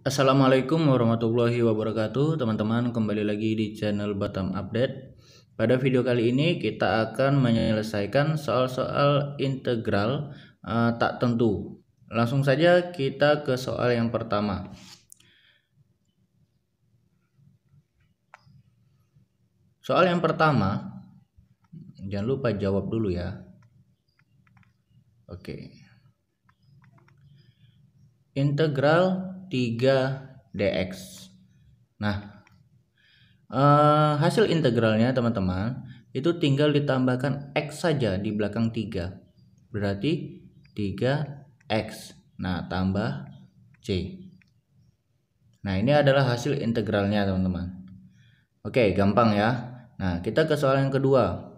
Assalamualaikum warahmatullahi wabarakatuh teman-teman kembali lagi di channel Batam Update pada video kali ini kita akan menyelesaikan soal-soal integral uh, tak tentu langsung saja kita ke soal yang pertama soal yang pertama jangan lupa jawab dulu ya oke integral 3 dx. Nah, eh, hasil integralnya teman-teman itu tinggal ditambahkan x saja di belakang 3. Berarti 3x. Nah, tambah c. Nah, ini adalah hasil integralnya teman-teman. Oke, gampang ya. Nah, kita ke soal yang kedua.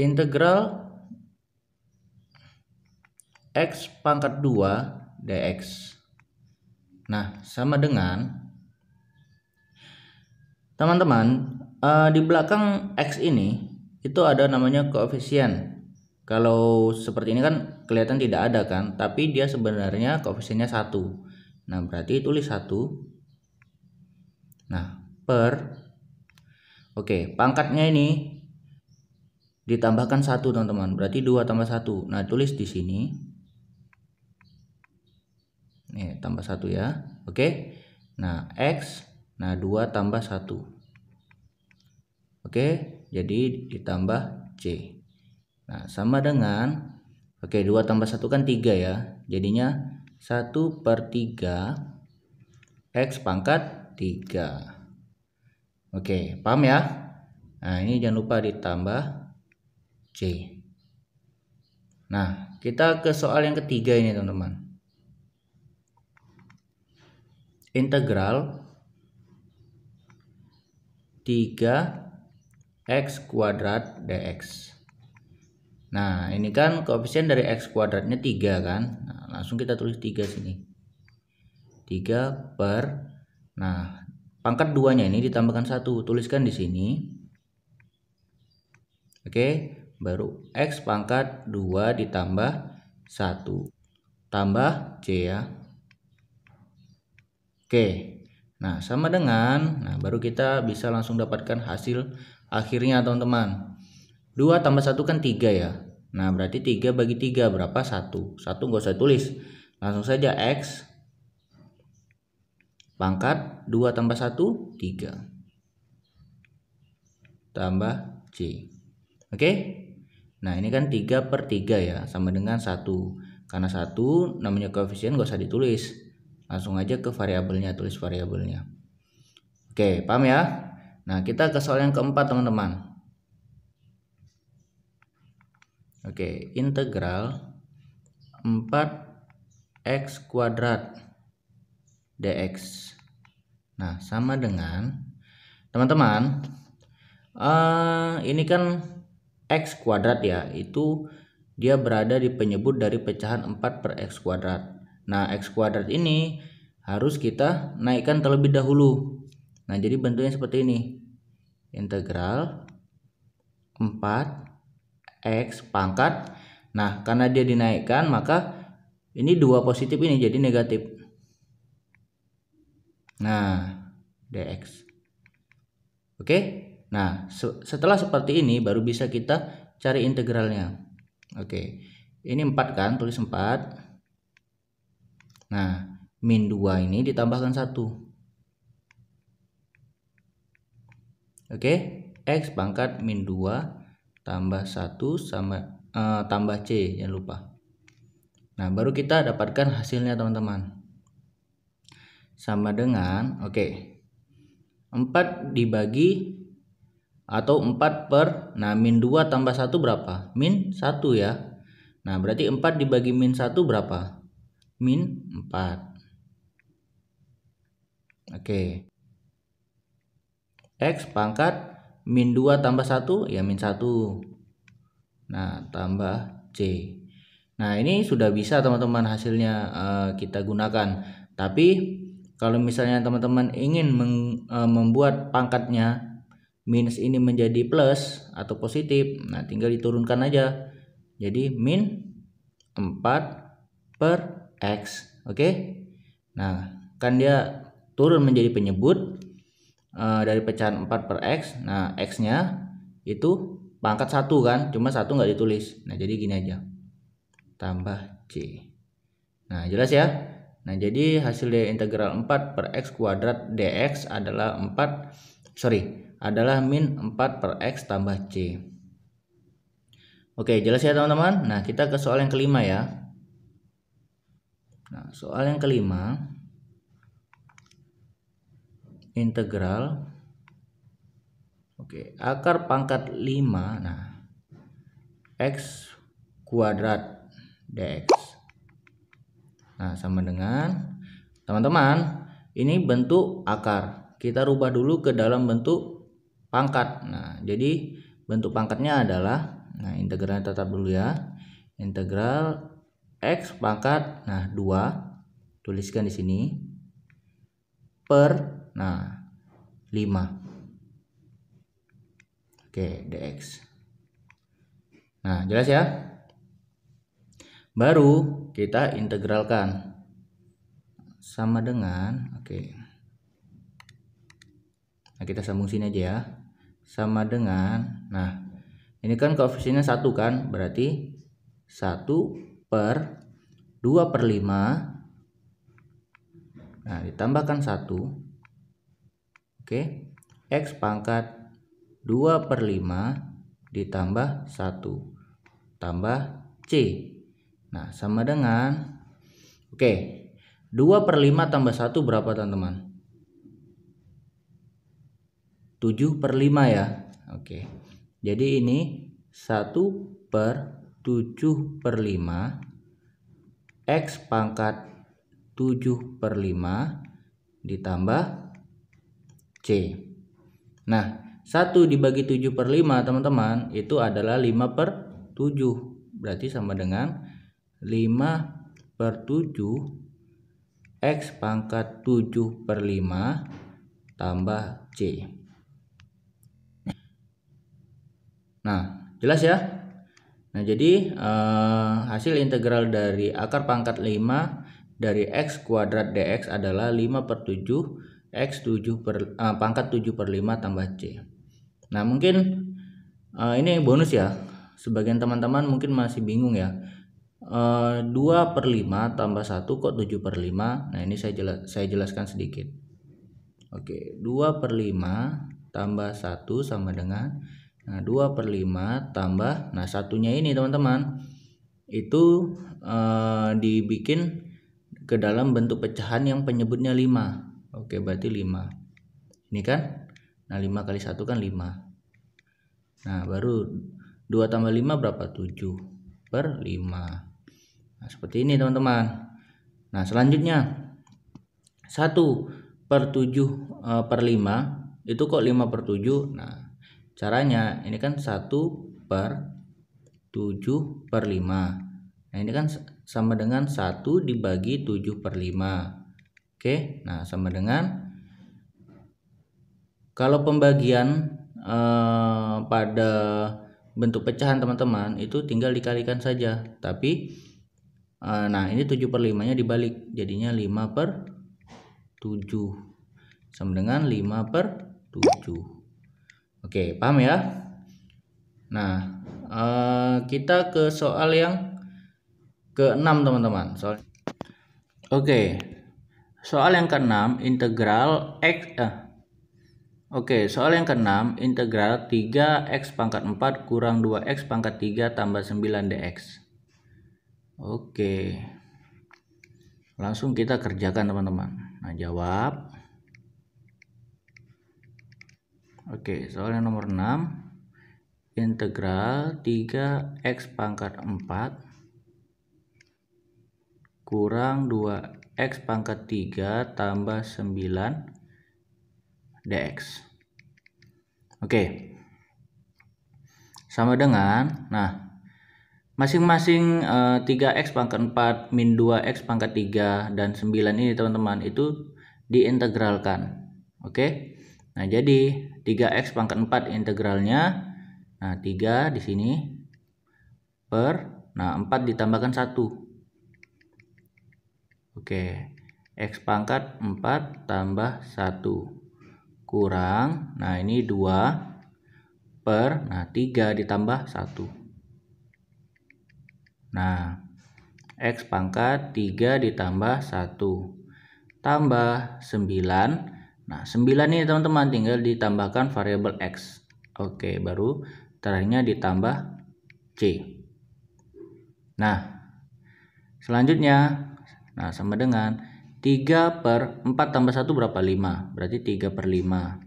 Integral x pangkat 2 dx. Nah, sama dengan teman-teman uh, di belakang x ini itu ada namanya koefisien. Kalau seperti ini kan kelihatan tidak ada kan, tapi dia sebenarnya koefisiennya satu. Nah, berarti tulis satu. Nah, per Oke, pangkatnya ini ditambahkan satu teman-teman berarti dua tambah satu. nah tulis di sini Nih, tambah satu ya. Oke. Nah, X. Nah, 2 tambah 1. Oke, jadi ditambah C. Nah, sama dengan, oke, 2 tambah 1 kan 3 ya. Jadinya 1 per 3 X pangkat 3. Oke, paham ya? Nah, ini jangan lupa ditambah C. Nah, kita ke soal yang ketiga ini teman-teman. integral 3x kuadrat dx. Nah, ini kan koefisien dari x kuadratnya 3 kan. Nah, langsung kita tulis 3 sini. 3 per nah, pangkat duanya ini ditambahkan satu, tuliskan di sini. Oke, baru x pangkat 2 ditambah 1 tambah c ya. Oke. Nah, sama dengan nah baru kita bisa langsung dapatkan hasil akhirnya teman-teman. 2 tambah 1 kan 3 ya. Nah, berarti 3 bagi 3 berapa? 1. 1 gak usah tulis. Langsung saja X pangkat 2 tambah 1, 3. Tambah C. Oke? Nah, ini kan 3 per 3 ya. Sama dengan 1. Karena 1 namanya koefisien gak usah ditulis langsung aja ke variabelnya tulis variabelnya oke paham ya nah kita ke soal yang keempat teman-teman oke integral 4x kuadrat dx nah sama dengan teman-teman uh, ini kan x kuadrat ya itu dia berada di penyebut dari pecahan 4 per x kuadrat Nah, X kuadrat ini harus kita naikkan terlebih dahulu. Nah, jadi bentuknya seperti ini. Integral 4 X pangkat. Nah, karena dia dinaikkan maka ini dua positif ini jadi negatif. Nah, dx. Oke. Nah, setelah seperti ini baru bisa kita cari integralnya. Oke. Ini 4 kan, tulis 4. Nah, min 2 ini ditambahkan 1. Oke, X pangkat min 2 tambah 1 sama uh, tambah C, jangan lupa. Nah, baru kita dapatkan hasilnya teman-teman. Sama dengan, oke. Okay, 4 dibagi atau 4 per nah min 2 tambah 1 berapa? min 1 ya nah berarti 4 dibagi min 1 berapa? min 4 oke X pangkat min 2 tambah 1 ya min 1 nah tambah C nah ini sudah bisa teman-teman hasilnya uh, kita gunakan tapi kalau misalnya teman-teman ingin meng, uh, membuat pangkatnya minus ini menjadi plus atau positif nah tinggal diturunkan aja jadi min 4 per X oke okay? nah kan dia turun menjadi penyebut uh, dari pecahan 4 per X nah X nya itu pangkat satu kan cuma satu nggak ditulis nah jadi gini aja tambah C nah jelas ya nah jadi hasil dari integral 4 per X kuadrat DX adalah 4 sorry adalah min 4 per X tambah C Oke, jelas ya teman-teman? Nah, kita ke soal yang kelima ya. Nah, soal yang kelima integral Oke, akar pangkat 5 nah x kuadrat dx. Nah, sama dengan teman-teman, ini bentuk akar. Kita rubah dulu ke dalam bentuk pangkat. Nah, jadi bentuk pangkatnya adalah nah integralnya tetap dulu ya. Integral X pangkat nah 2 tuliskan di sini per nah 5 oke dx nah jelas ya baru kita integralkan sama dengan oke nah kita sambung sini aja ya sama dengan nah ini kan koefisiennya satu kan berarti 1 per 2 per 5 nah ditambahkan 1 oke okay. X pangkat 2 per 5 ditambah 1 tambah C nah sama dengan oke okay. 2 per 5 tambah 1 berapa teman-teman 7 per 5 ya oke okay. jadi ini 1 per 7 per 5 X pangkat 7 per 5 ditambah C Nah 1 dibagi 7 per 5 teman-teman itu adalah 5 per 7 Berarti sama dengan 5 per 7 X pangkat 7 per 5 tambah C Nah jelas ya Nah, jadi eh, hasil integral dari akar pangkat 5 dari x kuadrat dx adalah 5 per 7 x 7 per, eh, pangkat 7 per 5 tambah c. Nah, mungkin eh, ini bonus ya. Sebagian teman-teman mungkin masih bingung ya. Eh, 2 per 5 tambah 1 kok 7 per 5? Nah, ini saya, jelas, saya jelaskan sedikit. Oke, 2 per 5 tambah 1 sama dengan Nah 2 per 5 tambah Nah satunya ini teman-teman Itu eh, dibikin ke dalam bentuk pecahan yang penyebutnya 5 Oke berarti 5 Ini kan Nah 5 kali 1 kan 5 Nah baru 2 tambah 5 berapa 7 per 5 Nah seperti ini teman-teman Nah selanjutnya 1 per 7 eh, per 5 itu kok 5 per 7 nah caranya ini kan 1 per 7 per 5 nah ini kan sama dengan 1 dibagi 7 per 5 oke nah sama dengan kalau pembagian eh, pada bentuk pecahan teman-teman itu tinggal dikalikan saja tapi eh, nah ini 7 per 5 nya dibalik jadinya 5 per 7 sama dengan 5 per 7 Oke, paham ya? Nah, uh, kita ke soal yang keenam teman-teman. Soal Oke. Soal yang keenam integral x eh. Oke, soal yang keenam integral 3x pangkat 4 kurang 2x pangkat 3 tambah 9 dx. Oke. Langsung kita kerjakan teman-teman. Nah, jawab. Oke, soal yang nomor 6 integral 3x pangkat 4 kurang 2x pangkat 3 tambah 9 dx. Oke. Sama dengan nah masing-masing e, eh, 3x pangkat 4 min 2x pangkat 3 dan 9 ini teman-teman itu diintegralkan oke okay? Nah, jadi 3x pangkat 4 integralnya. Nah, 3 di sini per nah 4 ditambahkan 1. Oke. X pangkat 4 tambah 1 kurang. Nah, ini 2 per nah 3 ditambah 1. Nah, X pangkat 3 ditambah 1 tambah 9 Nah, 9 ini teman-teman tinggal ditambahkan variabel X. Oke, baru terakhirnya ditambah C. Nah, selanjutnya, nah sama dengan 3 per 4 tambah 1 berapa? 5. Berarti 3 per 5.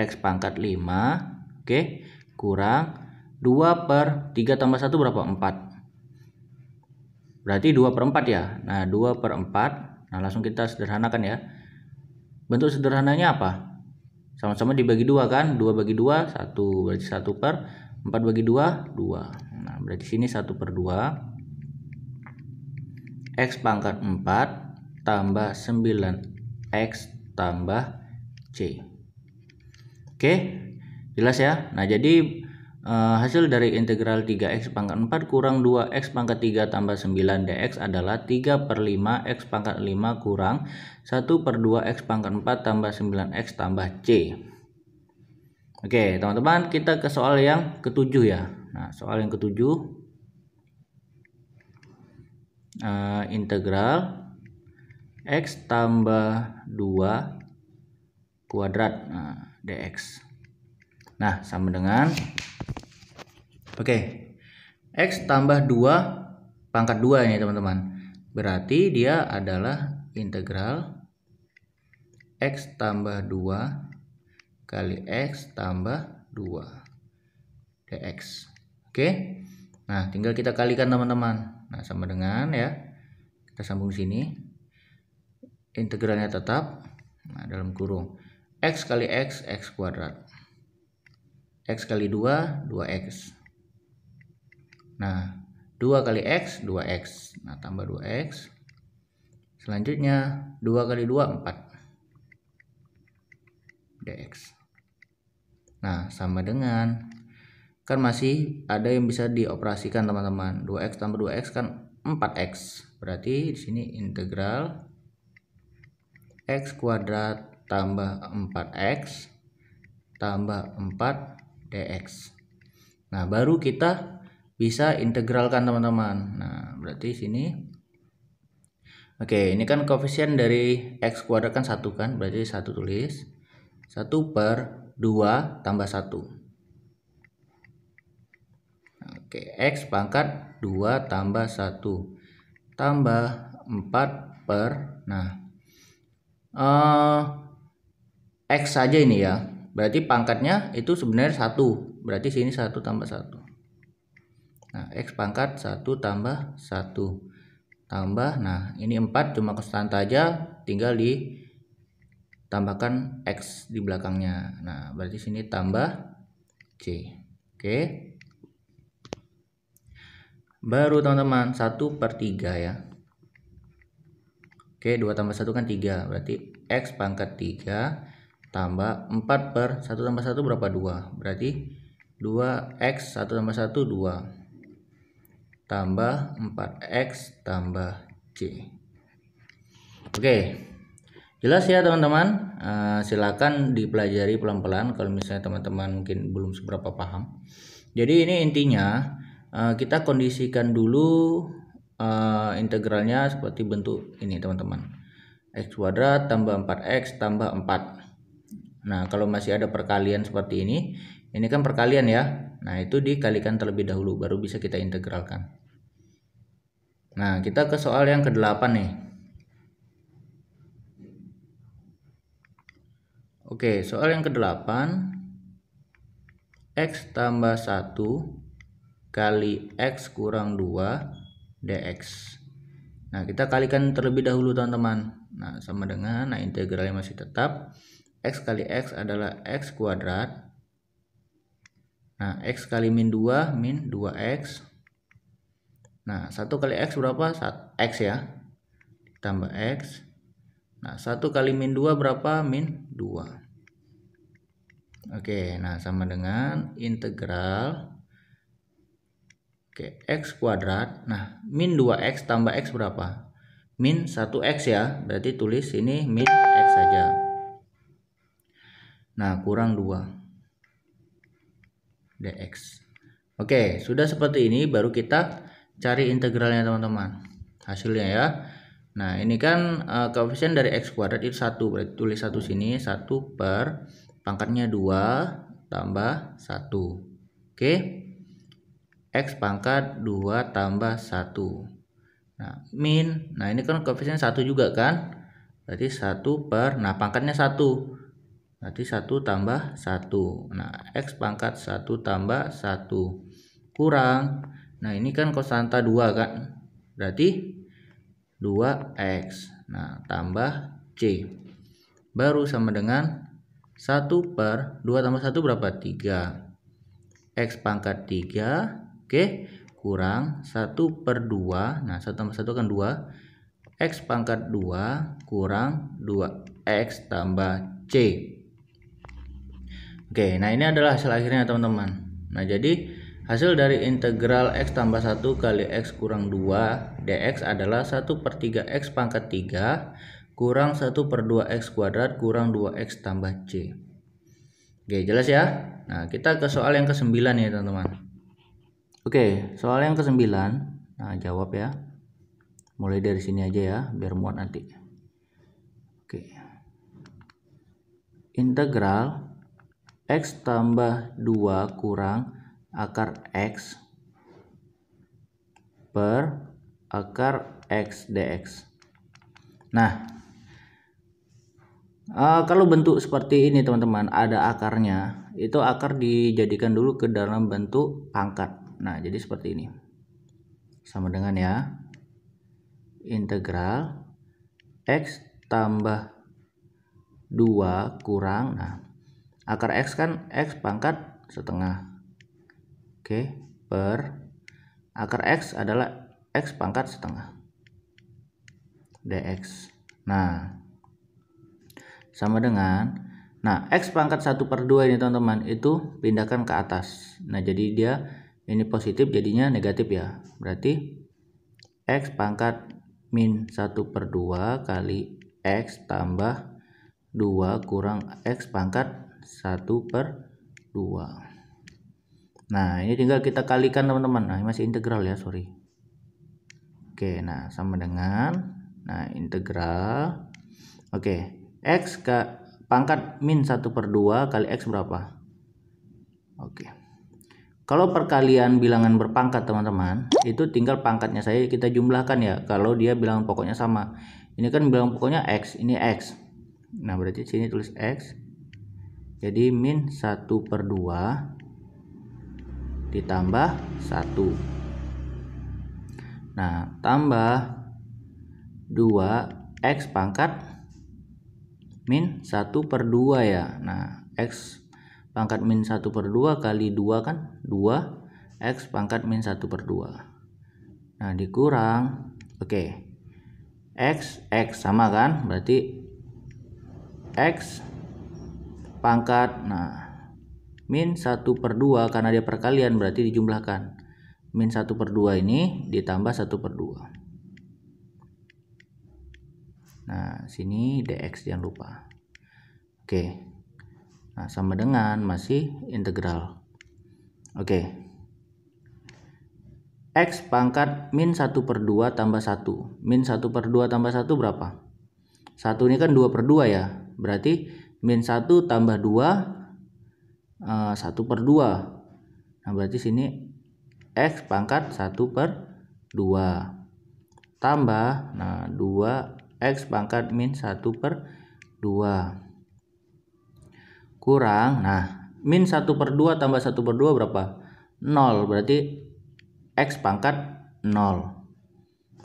X pangkat 5. Oke, kurang 2 per 3 tambah 1 berapa? 4. Berarti 2 per 4 ya. Nah, 2 per 4. Nah, langsung kita sederhanakan ya. Bentuk sederhananya apa? Sama-sama dibagi dua kan? dua bagi dua, satu Berarti satu per empat bagi dua, dua. Nah, berarti sini satu per dua X pangkat empat tambah sembilan X tambah C. Oke, jelas ya? Nah, jadi Eh, hasil dari integral 3x pangkat 4 kurang 2x pangkat 3 tambah 9 dx adalah 3 per 5x pangkat 5 kurang 1 per 2x pangkat 4 tambah 9x tambah c. Oke teman-teman kita ke soal yang ketujuh ya. Nah soal yang ketujuh uh, integral x tambah 2 kuadrat nah, dx. Nah, sama dengan Oke. Okay. X tambah 2 pangkat 2 ini, teman-teman. Berarti dia adalah integral X tambah 2 kali X tambah 2 dx. Oke. Okay? Nah, tinggal kita kalikan, teman-teman. Nah, sama dengan ya. Kita sambung sini. Integralnya tetap nah, dalam kurung x kali x x kuadrat. X kali 2, 2X. Nah, 2 kali X, 2X. Nah, tambah 2X. Selanjutnya, 2 kali 2, 4. DX. Nah, sama dengan kan masih ada yang bisa dioperasikan teman-teman. 2x tambah 2x kan 4x. Berarti di sini integral x kuadrat tambah 4x tambah 4 dx. Nah, baru kita bisa integralkan teman-teman. Nah, berarti sini Oke, ini kan koefisien dari x kuadrat kan 1 kan, berarti 1 tulis. 1 per 2 tambah 1. Nah, oke, x pangkat 2 tambah 1 tambah 4 per nah. Uh, x saja ini ya. Berarti pangkatnya itu sebenarnya satu. Berarti sini satu tambah satu. Nah, X pangkat satu tambah satu tambah, nah ini empat cuma konstanta aja tinggal di tambahkan X di belakangnya. Nah, berarti sini tambah C. Oke. Baru teman-teman, 1 per tiga ya. Oke, dua tambah satu kan tiga berarti X pangkat tiga tambah 4 per 1 tambah 1 berapa 2 berarti 2x 1 tambah 1 2 tambah 4x tambah C oke jelas ya teman-teman uh, silakan dipelajari pelan-pelan kalau misalnya teman-teman mungkin belum seberapa paham jadi ini intinya uh, kita kondisikan dulu uh, integralnya seperti bentuk ini teman-teman x kuadrat tambah 4x tambah 4 Nah, kalau masih ada perkalian seperti ini, ini kan perkalian ya. Nah, itu dikalikan terlebih dahulu baru bisa kita integralkan. Nah, kita ke soal yang ke-8 nih. Oke, soal yang ke-8 X tambah 1 kali X kurang 2 dx. Nah, kita kalikan terlebih dahulu teman-teman. Nah, sama dengan, nah integralnya masih tetap X kali X adalah X kuadrat. Nah, X kali min 2, min 2X. Nah, 1 kali X berapa? X ya. Tambah X. Nah, 1 kali min 2 berapa? Min 2. Oke, nah sama dengan integral. Oke, X kuadrat. Nah, min 2X tambah X berapa? Min 1X ya. Berarti tulis ini min Nah, kurang 2 dx. Oke, sudah seperti ini baru kita cari integralnya teman-teman. Hasilnya ya. Nah, ini kan uh, koefisien dari x kuadrat itu 1, berarti tulis 1 sini 1 per pangkatnya 2 tambah 1. Oke. x pangkat 2 tambah 1. Nah, min. Nah, ini kan koefisien 1 juga kan? Berarti 1 per nah pangkatnya 1. Berarti 1 tambah 1. Nah, X pangkat 1 tambah 1. Kurang. Nah, ini kan kosanta 2 kan? Berarti 2X. Nah, tambah C. Baru sama dengan 1 per 2 tambah 1 berapa? 3. X pangkat 3. Oke. Kurang 1 per 2. Nah, 1 tambah 1 kan 2. X pangkat 2 kurang 2X tambah C. Oke, nah ini adalah hasil akhirnya teman-teman. Nah, jadi hasil dari integral x tambah 1 kali x kurang 2 dx adalah 1 per 3x pangkat 3 kurang 1 per 2x kuadrat kurang 2x tambah c. Oke, jelas ya? Nah, kita ke soal yang ke-9 ya teman-teman. Oke, soal yang ke-9. Nah, jawab ya. Mulai dari sini aja ya, biar muat nanti. Oke. Integral X tambah 2 kurang akar X per akar X dx. Nah, uh, kalau bentuk seperti ini teman-teman, ada akarnya, itu akar dijadikan dulu ke dalam bentuk pangkat. Nah, jadi seperti ini. Sama dengan ya, integral X tambah 2 kurang, nah akar X kan X pangkat setengah oke per akar X adalah X pangkat setengah dx nah sama dengan nah X pangkat 1 per 2 ini teman-teman itu pindahkan ke atas nah jadi dia ini positif jadinya negatif ya berarti X pangkat min 1 per 2 kali X tambah 2 kurang X pangkat 1 per 2 nah ini tinggal kita kalikan teman-teman nah ini masih integral ya sorry oke nah sama dengan nah integral oke x ke pangkat min 1 per 2 kali x berapa oke kalau perkalian bilangan berpangkat teman-teman itu tinggal pangkatnya saya kita jumlahkan ya kalau dia bilangan pokoknya sama ini kan bilang pokoknya x ini x nah berarti sini tulis x jadi min 1 per 2 ditambah 1 nah tambah 2 X pangkat min 1 per 2 ya nah X pangkat min 1 per 2 kali 2 kan 2 X pangkat min 1 per 2 nah dikurang oke okay. X X sama kan berarti X pangkat nah min 1 per 2 karena dia perkalian berarti dijumlahkan min 1 per 2 ini ditambah 1 per 2 nah sini dx jangan lupa oke nah sama dengan masih integral oke x pangkat min 1 per 2 tambah 1 min 1 per 2 tambah 1 berapa? 1 ini kan 2 per 2 ya berarti Min 1 tambah 2 1 eh, per 2. Nah berarti sini X pangkat 1 per 2. Tambah nah 2 X pangkat min 1 per 2. Kurang nah min 1 per 2 tambah 1 per 2 berapa? 0 berarti X pangkat 0.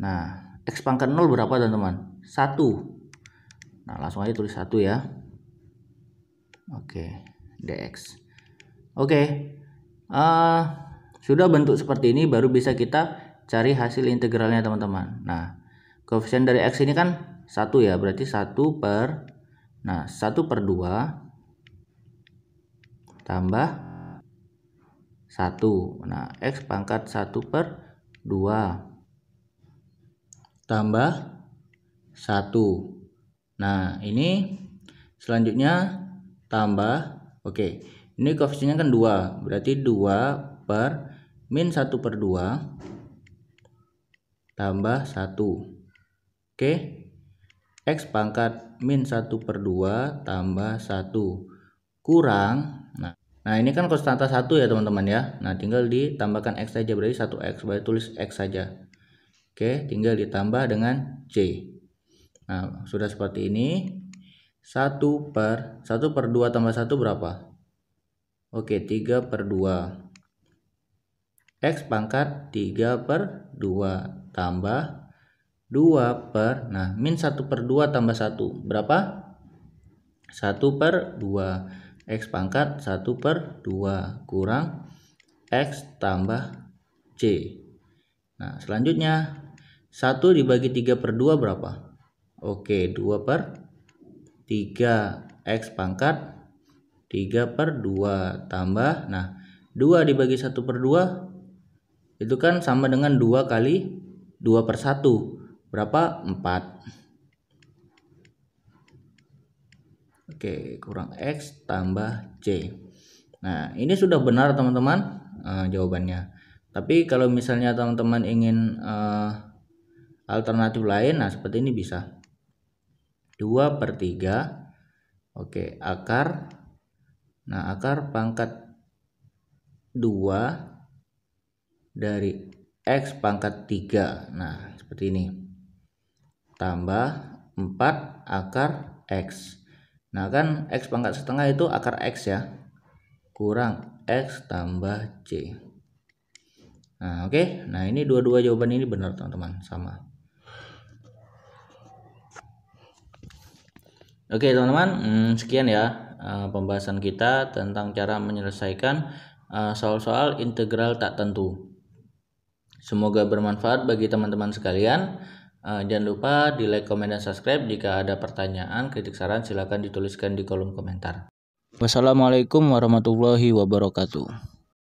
Nah X pangkat 0 berapa teman-teman? 1. Nah langsung aja tulis 1 ya. Oke, okay. dx. Oke. Okay. Uh, eh, sudah bentuk seperti ini baru bisa kita cari hasil integralnya teman-teman. Nah, koefisien dari x ini kan satu ya, berarti satu per nah satu per dua tambah satu. Nah, x pangkat satu per dua tambah satu. Nah, ini selanjutnya tambah oke okay. ini koefisiennya kan 2 berarti 2 per min 1 per 2 tambah 1 oke okay. X pangkat min 1 per 2 tambah 1 kurang nah, nah ini kan konstanta 1 ya teman-teman ya nah tinggal ditambahkan X saja berarti 1X berarti tulis X saja oke okay. tinggal ditambah dengan C nah sudah seperti ini 1 per 1 per 2 tambah 1 berapa? Oke 3 per 2 X pangkat 3 per 2 tambah 2 per Nah min 1 per 2 tambah 1 berapa? 1 per 2 X pangkat 1 per 2 kurang X tambah C Nah selanjutnya 1 dibagi 3 per 2 berapa? Oke 2 per 3 X pangkat 3 per 2 tambah nah 2 dibagi 1 per 2 itu kan sama dengan 2 kali 2 per 1 berapa 4 oke kurang X tambah C nah ini sudah benar teman-teman uh, jawabannya tapi kalau misalnya teman-teman ingin uh, alternatif lain nah seperti ini bisa 2 per 3 oke akar nah akar pangkat 2 dari X pangkat 3 nah seperti ini tambah 4 akar X nah kan X pangkat setengah itu akar X ya kurang X tambah C nah oke okay. nah ini dua-dua jawaban ini benar teman-teman sama Oke teman-teman, hmm, sekian ya uh, pembahasan kita tentang cara menyelesaikan eh, soal-soal uh, integral tak tentu. Semoga bermanfaat bagi teman-teman sekalian. Uh, jangan lupa di like, komen, dan subscribe. Jika ada pertanyaan, kritik saran silahkan dituliskan di kolom komentar. Wassalamualaikum warahmatullahi wabarakatuh.